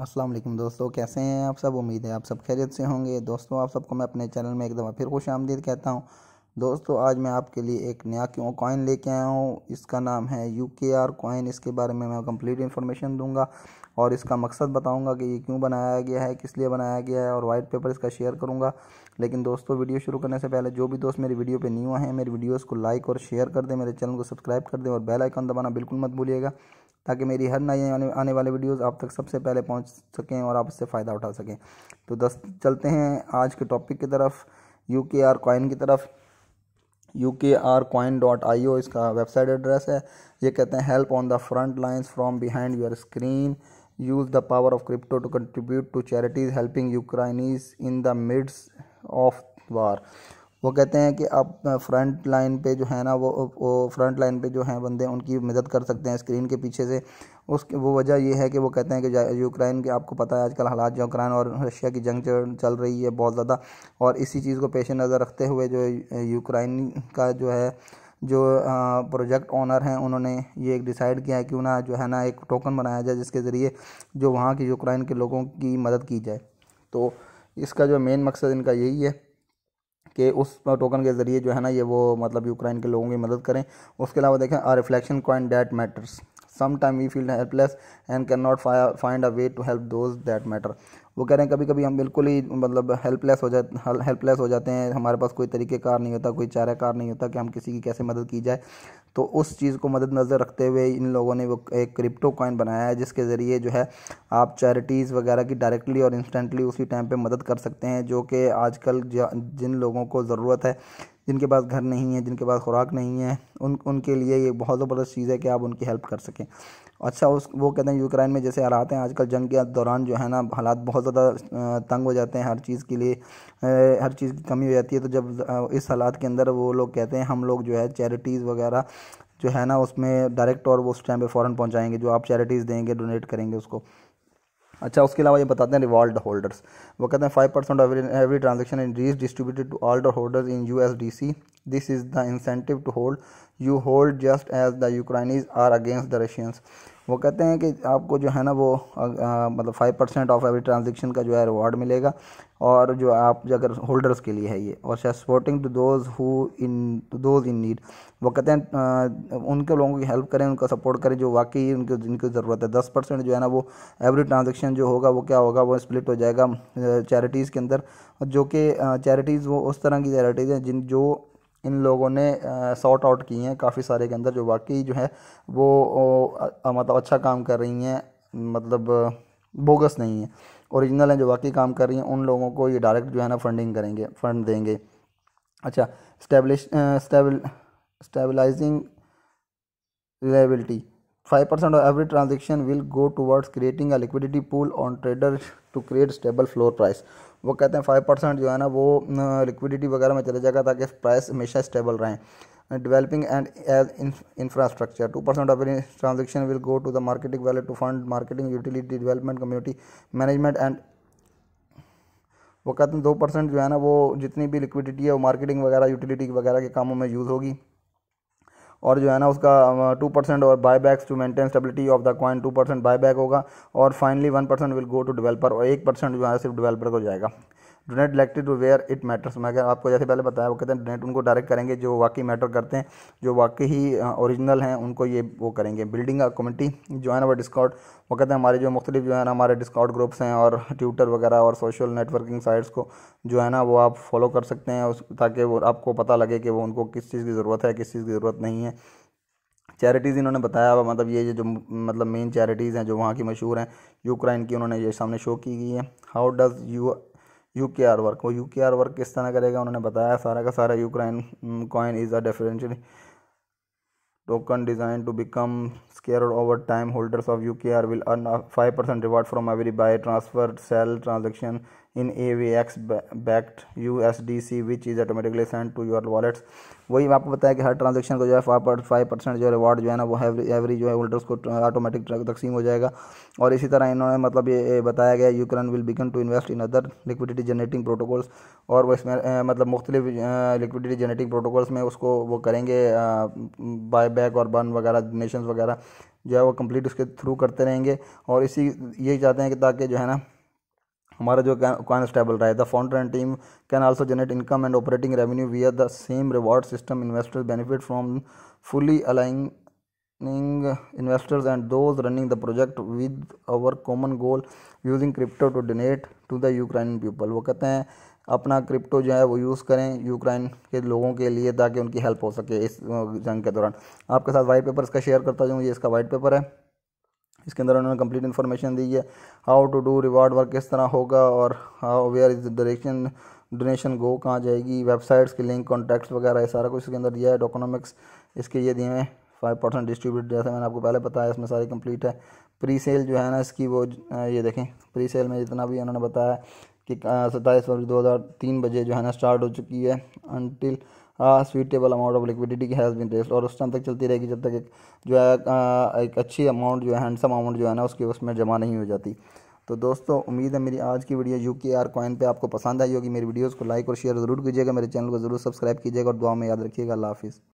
अस्सलाम वालेकुम दोस्तों कैसे हैं आप सब उम्मीद है आप सब खैरियत से होंगे दोस्तों आप सबको मैं अपने चैनल में एक दफ़ा फिर खुश आमदीद कहता हूं दोस्तों आज मैं आपके लिए एक नया क्यों कॉइन लेके आया हूं इसका नाम है यू के आर कॉइन इसके बारे में मैं कंप्लीट इन्फॉर्मेशन दूंगा और इसका मकसद बताऊंगा कि ये क्यों बनाया गया है किस लिए बनाया गया है और वाइट पेपर इसका शेयर करूँगा लेकिन दोस्तों वीडियो शुरू करने से पहले जो भी दोस्त मेरी वीडियो पर न्यू आए हैं मेरी वीडियोज़ को लाइक और शेयर कर दें मेरे चैनल को सब्सक्राइब कर दें और बेल आइकन दबाना बिल्कुल मत भूलिएगा ताकि मेरी हर नई आने वाले वीडियोस आप तक सबसे पहले पहुंच सकें और आप उससे फ़ायदा उठा सकें तो दस चलते हैं आज के टॉपिक की तरफ यू के आर कॉइन की तरफ U K R coin dot I O इसका वेबसाइट एड्रेस है ये कहते हैं help on the front lines from behind your screen use the power of crypto to contribute to charities helping Ukrainians in the midst of war वो कहते हैं कि आप फ्रंट लाइन पे जो है ना वो वो फ्रंट लाइन पे जो हैं बंदे उनकी मदद कर सकते हैं स्क्रीन के पीछे से उस वो वजह ये है कि वो कहते हैं कि यूक्रेन के आपको पता है आजकल हालात जो यूक्रेन और रशिया की जंग चल रही है बहुत ज़्यादा और इसी चीज़ को पेश नज़र रखते हुए जो यूक्रेन का जो है जो प्रोजेक्ट ऑनर हैं उन्होंने ये डिसाइड किया है कि उन्हें जो है ना एक टोकन बनाया जाए जिसके ज़रिए जो वहाँ के यूक्रेन के लोगों की मदद की जाए तो इसका जो मेन मकसद इनका यही है कि उस टोकन के ज़रिए जो है ना ये वो मतलब यूक्रेन के लोगों की मदद करें उसके अलावा देखें a reflection coin that matters sometime we feel helpless and can not find a way to help those that matter वो कह रहे हैं कभी कभी हम बिल्कुल ही मतलब हेल्पलेस हो जाते हेल्पलेस हो जाते हैं हमारे पास कोई तरीके कार नहीं होता कोई चारा कार नहीं होता कि हम किसी की कैसे मदद की जाए तो उस चीज़ को मदद नज़र रखते हुए इन लोगों ने वो एक क्रिप्टो कॉइन बनाया है जिसके ज़रिए जो है आप चैरिटीज़ वगैरह की डायरेक्टली और इंस्टेंटली उसी टाइम पर मदद कर सकते हैं जो कि आजकल जिन लोगों को ज़रूरत है जिनके पास घर नहीं है जिनके पास खुराक नहीं है उन उनके लिए ये बहुत ज़बरदस्त चीज़ है कि आप उनकी हेल्प कर सकें अच्छा उस वो कहते हैं यूक्रेन में जैसे हालात हैं आजकल जंग के दौरान जो है ना हालात बहुत ज़्यादा तंग हो जाते हैं हर चीज़ के लिए हर चीज़ की कमी हो जाती है तो जब इस हालात के अंदर वो लोग कहते हैं हम लोग जो है चैरिटीज़ वगैरह जो है ना उसमें डायरेक्ट और वो उस टाइम पर फ़ौरन पहुँचाएँगे जो आप चैरिटीज़ देंगे डोनेट करेंगे उसको अच्छा उसके अलावा ये बताते हैं रिवॉल्ड होल्डर्स वो कहते हैं five percent every transaction in re distributed to older holders in U S D C this is the incentive to hold you hold just as the Ukrainians are against the Russians वो कहते हैं कि आपको जो है ना वो आ, मतलब five percent of every transaction का जो है रिवॉर्ड मिलेगा और जो आप जो अगर होल्डर्स के लिए है ये और शायद supporting to those who in to those in need वो कहते हैं उनके लोगों की हेल्प करें उनका सपोर्ट करें जो वाकई उनके जिनकी ज़रूरत है दस परसेंट जो है ना वो एवरी ट्रांजेक्शन जो होगा वो क्या होगा वो स्प्लिट हो जाएगा चैरिटीज़ के अंदर जो कि चैरिटीज़ वो उस तरह की चैरिटीज़ हैं जिन जो इन लोगों ने सॉर्ट आउट किए हैं काफ़ी सारे के अंदर जो वाकई जो है वो मतलब अच्छा काम कर रही हैं मतलब बोगस नहीं है ओरिजिनल हैं जो वाकई काम कर रही हैं उन लोगों को ये डायरेक्ट जो है ना फंडिंग करेंगे फंड देंगे अच्छा establish stable stabilizing reliability 5% of every transaction will go towards creating a liquidity pool on trader to create stable floor price वो कहते हैं फाइव परसेंट जो है ना वो लिक्विडिटी वगैरह में चले जाएगा ताकि प्राइस हमेशा स्टेबल रहें developing and edge infrastructure two percent of transaction will go to the marketing value to fund marketing utility development community management and वो कहते हैं दो परसेंट जो है ना वो जितनी भी लिक्विडिटी है वो मार्केटिंग वगैरह यूटिलिटी वगैरह के कामों में यूज़ होगी और जो है ना उसका टू परसेंट और buy backs to maintain stability of the coin two percent buy back होगा और finally one percent will go to developer और एक परसेंट जो है सिर्फ डेवलपर को जाएगा donate elected to where it matters मैं आपको जैसे पहले बताया वो कहते हैं डोनेट उनको डायरेक्ट करेंगे जो वाकई मैटर करते हैं जो वाकई ही ओरिजिनल हैं उनको ये वो करेंगे बिल्डिंग कमिटी जो है ना वो डिस्काउट वो कहते हैं हमारे जो मुख्तलिफ जो है ना हमारे डिस्काउट ग्रुप्स हैं और ट्विटर वगैरह और सोशल नेटवर्किंग साइट्स को जो है ना वो आप फॉलो कर सकते हैं उस ताकि वो आपको पता लगे कि वो उनको किस चीज़ की ज़रूरत है किस चीज़ की ज़रूरत नहीं है चैरिटीज़ इन्होंने बताया मतलब ये जो मतलब मेन चैरिटीज़ हैं जो वहाँ की मशहूर हैं यूक्राइन की उन्होंने ये सामने शो की गई है how does U U K R work वो यू के आर वर्क किस तरह करेगा उन्होंने बताया सारा का सारा Ukraine coin is a differential token design to become scarce over time holders of U K R will earn five percent reward from every buy transfer sell transaction in a V X backed U S D C which is automatically send to your wallets वही आपको बताया कि हर transaction को जो है five five percent जो reward जो है ना वो एवरी जो है होल्डर्स को ऑटोमेटिक uh, तकसीम हो जाएगा और इसी तरह इन्होंने मतलब ये बताया गया Ukraine will begin to invest in other liquidity generating protocols और वो इसमें uh, मतलब मुख्तलिफ लिक्विडिटी जनरेटिंग प्रोटोकॉल्स में उसको वो करेंगे बाय uh, बैक और बन वगैरह डोनेशन वगैरह जो है वो कम्प्लीट उसके थ्रू करते रहेंगे और इसी यही चाहते हैं कि ताकि जो है ना हमारा जो कॉन्स्टेबल रहा है the founder and team can also generate income and operating revenue via the same reward system investors benefit from fully aligning investors and those running the project with our common goal using crypto to donate to the Ukraine people वो कहते हैं अपना crypto जो है वो use करें Ukraine के लोगों के लिए ताकि उनकी हेल्प हो सके इस जंग के दौरान आपके साथ वाइट पेपर इसका शेयर करता जाऊँ ये इसका वाइट पेपर है इसके अंदर उन्होंने कंप्लीट इन्फॉर्मेशन दी है how to do reward work किस तरह होगा और how where is the direction donation go कहाँ जाएगी वेबसाइट्स के लिंक कॉन्टैक्ट्स वगैरह ये सारा कुछ इसके अंदर दिया है डॉकोनॉमिक्स इसके ये दिए हैं फाइव परसेंट डिस्ट्रीब्यूट जैसे मैंने आपको पहले बताया इसमें सारी कंप्लीट है प्री सेल जो है ना इसकी वो ये देखें प्री सेल में जितना भी उन्होंने बताया कि सत्ताईस फरवरी दो हज़ार तीन बजे जो है ना स्टार्ट हो चुकी है until suitable amount of liquidity has been rest और उस टाइम तक चलती रहेगी जब तक एक जो है एक अच्छी अमाउंट जो है हैंडसम अमाउंट जो है ना उसकी उसमें जमा नहीं हो जाती तो दोस्तों उम्मीद है मेरी आज की video U K R coin पर आपको पसंद आई होगी मेरी वीडियोज़ को लाइक और शेयर ज़रूर कीजिएगा मेरे चैनल को ज़रूर सब्सक्राइब कीजिएगा और दुआ में याद रखिएगा अल्लाह हाफिज़